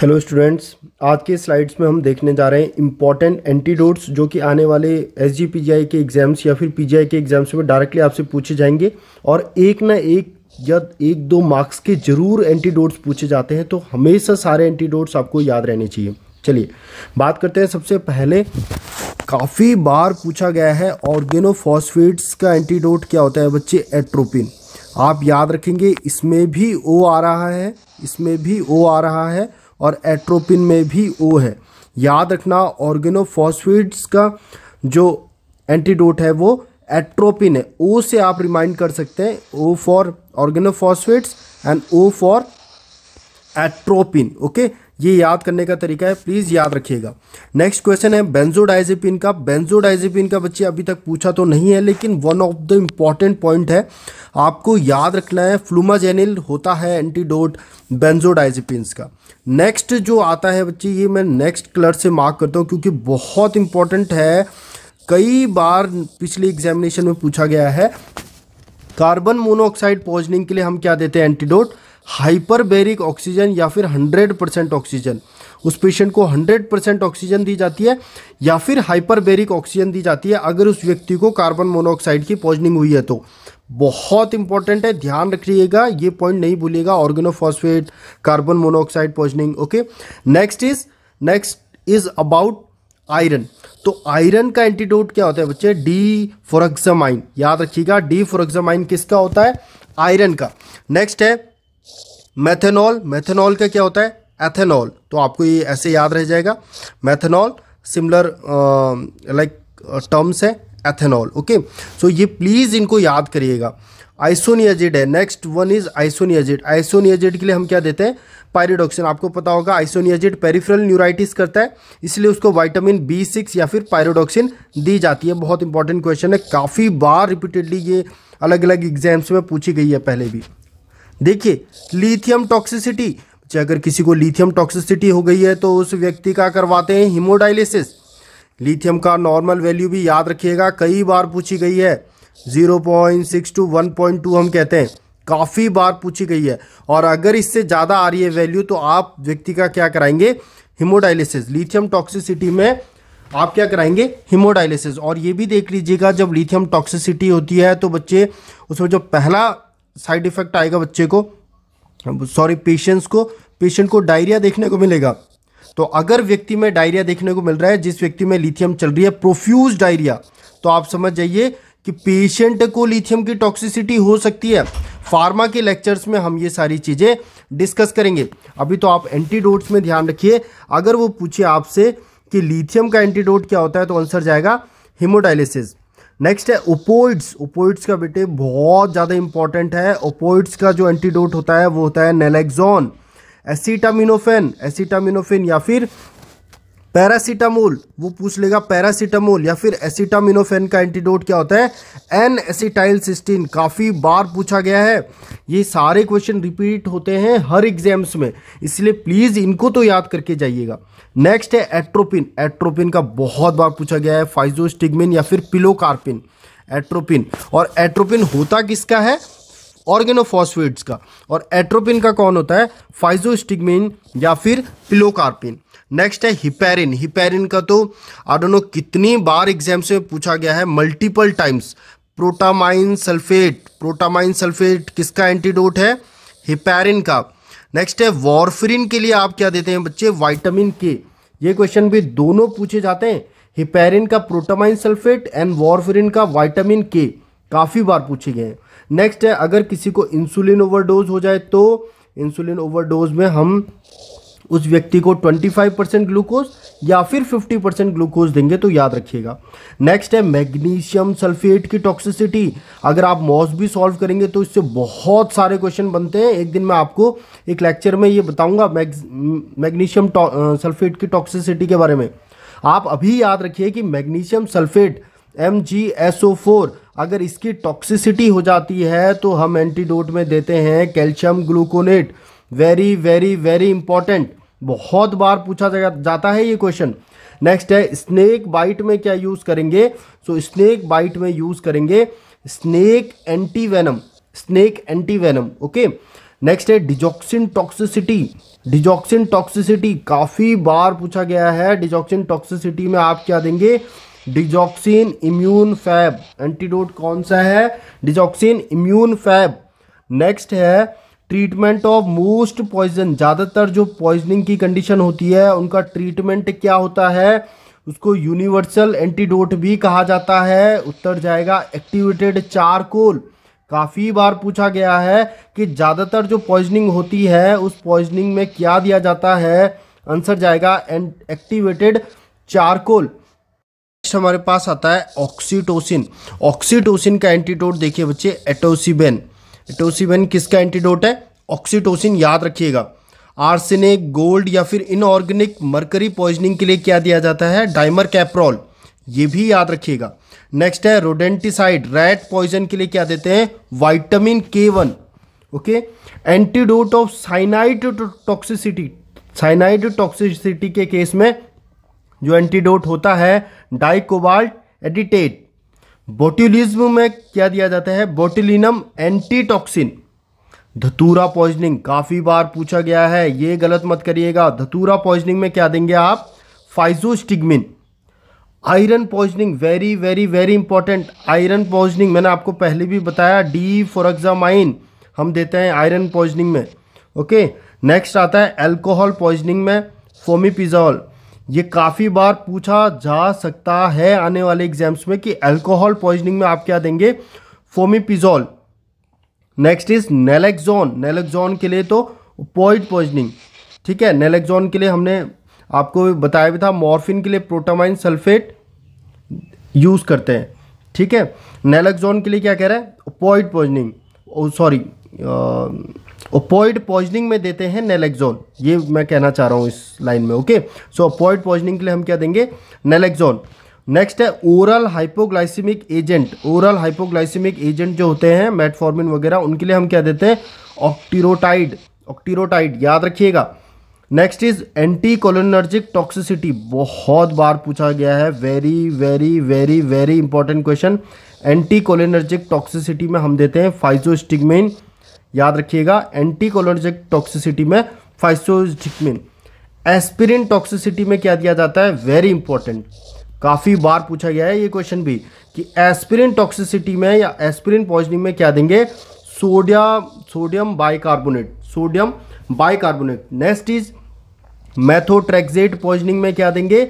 hello students आज के slides में हम देखने जा रहे हैं इंपॉर्टेंट एंटीडोट्स जो कि आने वाले एस जी के एग्ज़ाम्स या फिर पी के एग्ज़ाम्स में डायरेक्टली आपसे पूछे जाएंगे और एक ना एक या एक दो मार्क्स के ज़रूर एंटीडोट्स पूछे जाते हैं तो हमेशा सारे एंटीडोट्स आपको याद रहने चाहिए चलिए बात करते हैं सबसे पहले काफ़ी बार पूछा गया है ऑर्गेनोफॉस्फेट्स का एंटीडोट क्या होता है बच्चे एट्रोपिन आप याद रखेंगे इसमें भी ओ आ रहा है इसमें भी ओ आ रहा है और एट्रोपिन में भी ओ है याद रखना ऑर्गेनोफॉस्फेट्स का जो एंटीडोट है वो एट्रोपिन है ओ से आप रिमाइंड कर सकते हैं O for organophosphates and O for atropine okay ये याद करने का तरीका है प्लीज़ याद रखिएगा नेक्स्ट क्वेश्चन है बेंजोडाइजेपिन का बेंजोडाइजेपिन का बच्चे अभी तक पूछा तो नहीं है लेकिन one of the important point है आपको याद रखना है फ्लूमाजेनिल होता है एंटीडोट बेंजोडाइजेपिन का नेक्स्ट जो आता है बच्चे ये मैं नेक्स्ट कलर से मार्क करता हूँ क्योंकि बहुत इंपॉर्टेंट है कई बार पिछले एग्जामिनेशन में पूछा गया है कार्बन मोनोऑक्साइड पॉइजनिंग के लिए हम क्या देते हैं एंटीडोट हाइपरबेरिक ऑक्सीजन या फिर 100 परसेंट ऑक्सीजन उस पेशेंट को 100 परसेंट ऑक्सीजन दी जाती है या फिर हाइपरबेरिक ऑक्सीजन दी जाती है अगर उस व्यक्ति को कार्बन मोनोऑक्साइड की पॉइजनिंग हुई है तो बहुत इंपॉर्टेंट है ध्यान रखिएगा ये पॉइंट नहीं भूलिएगा organophosphate carbon monoxide poisoning okay next is next is about iron तो आयरन का एंटीडोट क्या होता है बच्चे डी फोरक्सामाइन याद रखिएगा डी फोरक्सामाइन किसका होता है आयरन का नेक्स्ट है मैथेनॉल मैथेनॉल का क्या होता है एथेनॉल तो आपको ये ऐसे याद रह जाएगा मैथेनॉल सिमिलर लाइक टर्म्स है एथेनॉल ओके सो ये प्लीज़ इनको याद करिएगा आइसोनियाजिड है next one is isoniazid isoniazid के लिए हम क्या देते हैं पायरोडॉक्सिन आपको पता होगा आइसोनियाजिड पेरिफेरल न्यूराइटिस करता है इसलिए उसको वाइटामिन बी सिक्स या फिर पायरोडॉक्सिन दी जाती है बहुत इंपॉर्टेंट क्वेश्चन है काफ़ी बार रिपीटेडली ये अलग अलग एग्जाम्स में पूछी गई है पहले भी देखिए लिथियम टॉक्सिसिटी अगर किसी को लिथियम टॉक्सिसिटी हो गई है तो उस व्यक्ति का करवाते हैं हीमोडाइलिसिस लिथियम का नॉर्मल वैल्यू भी याद रखिएगा कई बार पूछी गई है zero point six to one point two हम कहते हैं काफ़ी बार पूछी गई है और अगर इससे ज़्यादा आ रही है वैल्यू तो आप व्यक्ति का क्या कराएंगे हिमोडाइलिसिस लिथियम टॉक्सिसिटी में आप क्या कराएंगे हिमोडाइलिसिस और ये भी देख लीजिएगा जब लिथियम टॉक्सिसिटी होती है तो बच्चे उसमें जो पहला साइड इफेक्ट आएगा बच्चे को सॉरी पेशेंट्स को पेशेंट को डायरिया देखने को मिलेगा तो अगर व्यक्ति में डायरिया देखने को मिल रहा है जिस व्यक्ति में लिथियम चल रही है प्रोफ्यूज डायरिया तो आप समझ जाइए कि पेशेंट को लिथियम की टॉक्सिसिटी हो सकती है फार्मा के लेक्चर्स में हम ये सारी चीज़ें डिस्कस करेंगे अभी तो आप एंटीडोट्स में ध्यान रखिए अगर वो पूछे आपसे कि लिथियम का एंटीडोट क्या होता है तो आंसर जाएगा हिमोडायलिसिस नेक्स्ट है ओपोइड्स ओपोइड्स का बेटे बहुत ज़्यादा इंपॉर्टेंट है ओपोइड्स का जो एंटीडोट होता है वो होता है नेलेक्जोन एसीटामिनोफेन एसीटामिनोफेन या फिर पैरासीटामोल वो पूछ लेगा पैरासीटामोल या फिर एसिटामिनोफेन का एंटीडोट क्या होता है एन एसिटाइल सिस्टीन काफ़ी बार पूछा गया है ये सारे क्वेश्चन रिपीट होते हैं हर एग्जाम्स में इसलिए प्लीज़ इनको तो याद करके जाइएगा नेक्स्ट है एट्रोपिन एट्रोपिन का बहुत बार पूछा गया है फाइजोस्टिगमिन या फिर पिलोकार्पिन एट्रोपिन और एट्रोपिन होता किसका है ऑर्गेनोफॉस्फेट्स का और एट्रोपिन का कौन होता है फाइजोस्टिगमिन या फिर पिलोकार्पिन नेक्स्ट है हिपेरिन हिपेरिन का तो आई डोंट नो कितनी बार एग्जाम से पूछा गया है multiple times protamine sulphate protamine sulphate किसका एंटीडोट है हिपेरिन का नेक्स्ट है वॉर्फरिन के लिए आप क्या देते हैं बच्चे वाइटामिन के ये क्वेश्चन भी दोनों पूछे जाते हैं हिपेरिन का प्रोटामाइन सल्फेट एंड वॉर्फरिन का वाइटामिन के काफ़ी बार पूछे गए हैं नेक्स्ट है अगर किसी को इंसुलिन ओवरडोज हो जाए तो इंसुलिन ओवरडोज में हम उस व्यक्ति को 25 परसेंट ग्लूकोज या फिर 50 परसेंट ग्लूकोज देंगे तो याद रखिएगा नेक्स्ट है मैग्नीशियम सल्फेट की टॉक्सिसिटी अगर आप मॉस भी सॉल्व करेंगे तो इससे बहुत सारे क्वेश्चन बनते हैं एक दिन मैं आपको एक लेक्चर में ये बताऊंगा मैग्नीशियम सल्फेट की टॉक्सिसिटी के बारे में आप अभी याद रखिए कि magnesium sulphate M G S O four अगर इसकी टॉक्सिसिटी हो जाती है तो हम एंटीडोट में देते हैं calcium gluconate very very very important बहुत बार पूछा जाता है ये क्वेश्चन नेक्स्ट है स्नेक बाइट में क्या यूज़ करेंगे सो स्नेक बाइट में यूज़ करेंगे snake antivenom snake antivenom okay next है डिजॉक्सिन टॉक्सिसिटी डिजॉक्सिन टॉक्सिसिटी काफ़ी बार पूछा गया है डिजॉक्सिन टॉक्सिसिटी में आप क्या देंगे डिजॉक्सिन इम्यून फैब एंटीडोट कौन सा है डिजॉक्सिन इम्यून फैब नेक्स्ट है ट्रीटमेंट ऑफ मोस्ट पॉइजन ज़्यादातर जो पॉइजनिंग की कंडीशन होती है उनका ट्रीटमेंट क्या होता है उसको यूनिवर्सल एंटीडोट भी कहा जाता है उत्तर जाएगा एक्टिवेटेड चारकोल काफ़ी बार पूछा गया है कि ज़्यादातर जो पॉइजनिंग होती है उस पॉइजनिंग में क्या दिया जाता है आंसर जाएगा एक्टिवेटेड चारकोल नेक्स्ट हमारे पास आता है ऑक्सीटोसिन ऑक्सीटोसिन का एंटीडोट देखिए बच्चे एटोसिबेन एटोसिबेन किसका एंटीडोट है ऑक्सीटोसिन याद रखिएगा आर्सेनिक गोल्ड या फिर इनऑर्गेनिक मरकरी पॉइजनिंग के लिए क्या दिया जाता है डाइमर कैप्रोल ये भी याद रखिएगा नेक्स्ट है रोडेंटिसाइड रैट पॉइजन के लिए क्या देते हैं vitamin K one okay antidote of cyanide toxicity cyanide toxicity के केस में जो एंटीडोट होता है डाइकोबाल्ट एडिटेट बोटुलिज्म में क्या दिया जाता है बोटिलिनम एंटीटॉक्सिन धतूरा पॉइजनिंग काफ़ी बार पूछा गया है ये गलत मत करिएगा धतूरा पॉइजनिंग में क्या देंगे आप physostigmine iron poisoning very very very important iron poisoning मैंने आपको पहले भी बताया डी फोरक्जामाइन हम देते हैं आयरन पॉइजनिंग में ओके नेक्स्ट आता है एल्कोहल पॉइजनिंग में फोमीपिजॉल ये काफ़ी बार पूछा जा सकता है आने वाले एग्जाम्स में कि अल्कोहल पॉइजनिंग में आप क्या देंगे फोमिपिजोल नेक्स्ट इज नेलेक्जोन नेलेक्जोन के लिए तो पॉइड पॉइजनिंग ठीक है नेलेक्जोन के लिए हमने आपको बताया भी था मॉर्फिन के लिए प्रोटामाइन सल्फेट यूज़ करते हैं ठीक है नेलेक्जोन के लिए क्या कह रहे हैं पॉइड पॉइजनिंग सॉरी ओपोइड पॉइजनिंग में देते हैं नेलेक्जोन ये मैं कहना चाह रहा हूँ इस लाइन में ओके सो ओपोइड पॉइजनिंग के लिए हम क्या देंगे नेलेक्जोन नेक्स्ट है oral hypoglycemic agent oral hypoglycemic agent जो होते हैं मेटफॉर्मिन वगैरह उनके लिए हम क्या देते हैं ऑक्टीरोटाइड ऑक्टीरोटाइड याद रखिएगा next is anticholinergic toxicity बहुत बार पूछा गया है very very very very important question anticholinergic toxicity में हम देते हैं फाइजोस्टिगमेन याद रखिएगा एंटी टॉक्सिसिटी में फाइसोजिकमिन एस्पिरिन टॉक्सिसिटी में क्या दिया जाता है वेरी इंपॉर्टेंट काफ़ी बार पूछा गया है ये क्वेश्चन भी कि एस्पिरिन टॉक्सिसिटी में या एस्पिरिन पॉइजनिंग में क्या देंगे सोडिया sodium bicarbonate sodium bicarbonate next is methotrexate poisoning में क्या देंगे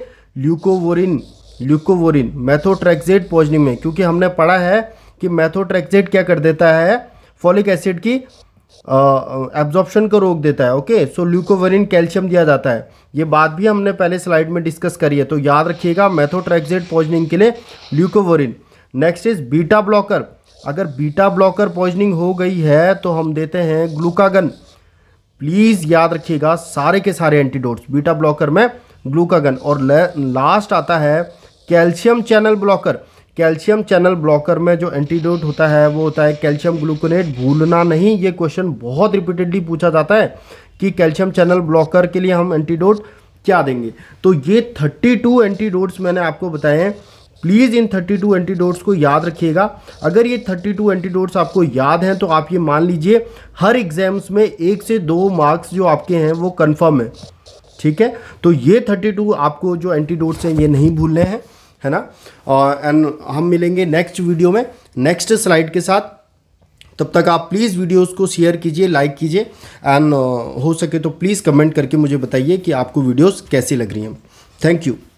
ल्यूकोवोरिन ल्यूकोवोरिन मैथोट्रेक्जेट पॉइजनिंग में क्योंकि हमने पढ़ा है कि मैथोट्रेक्जेट क्या कर देता है फॉलिक एसिड की एब्जॉर्प्शन को रोक देता है ओके सो ल्यूकोवरिन कैल्शियम दिया जाता है ये बात भी हमने पहले स्लाइड में डिस्कस करी है तो याद रखिएगा मैथोट्रेक्जेट पॉइजनिंग के लिए leucovorin next is beta blocker अगर बीटा ब्लॉकर पॉइजनिंग हो गई है तो हम देते हैं ग्लूकागन प्लीज़ याद रखिएगा सारे के सारे एंटीडोट्स बीटा ब्लॉकर में ग्लूकागन और लास्ट आता है calcium channel blocker calcium channel blocker में जो एंटीडोट होता है वो होता है कैल्शियम ग्लूकोनेट भूलना नहीं ये क्वेश्चन बहुत रिपीटेडली पूछा जाता है कि कैल्शियम चैनल ब्लॉकर के लिए हम एंटीडोट क्या देंगे तो ये 32 एंटीडोट्स मैंने आपको बताए हैं प्लीज़ इन 32 एंटीडोट्स को याद रखिएगा अगर ये 32 एंटीडोट्स आपको याद हैं तो आप ये मान लीजिए हर एग्जाम्स में एक से दो मार्क्स जो आपके हैं वो कन्फर्म है ठीक है तो ये 32 आपको जो एंटीडोट्स हैं ये नहीं भूलने हैं है ना एंड uh, हम मिलेंगे नेक्स्ट वीडियो में नेक्स्ट स्लाइड के साथ तब तक आप प्लीज़ वीडियोस को शेयर कीजिए लाइक कीजिए एंड uh, हो सके तो प्लीज़ कमेंट करके मुझे बताइए कि आपको वीडियोस कैसी लग रही हैं थैंक यू